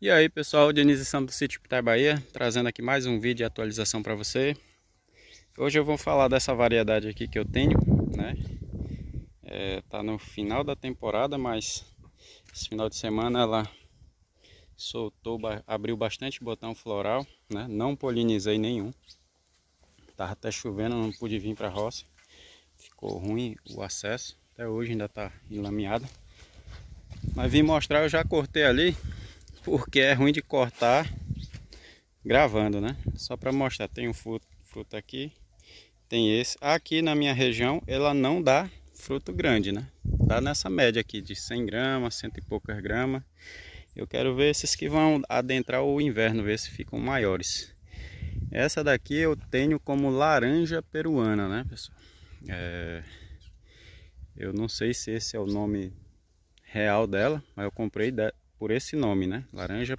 E aí pessoal, Denise Sam do Sítio Pitai Bahia, trazendo aqui mais um vídeo de atualização para você. Hoje eu vou falar dessa variedade aqui que eu tenho, né? É, tá no final da temporada, mas esse final de semana ela soltou, abriu bastante botão floral, né? Não polinizei nenhum. Tava até chovendo, não pude vir para a roça. Ficou ruim o acesso, até hoje ainda tá enlameada. Mas vim mostrar, eu já cortei ali, porque é ruim de cortar gravando, né? Só para mostrar, tem um fruto, fruto aqui, tem esse. Aqui na minha região ela não dá fruto grande, né? Dá nessa média aqui de 100 gramas, cento e poucas gramas. Eu quero ver esses que vão adentrar o inverno, ver se ficam maiores. Essa daqui eu tenho como laranja peruana, né, pessoal? É... Eu não sei se esse é o nome real dela, mas eu comprei por esse nome, né? Laranja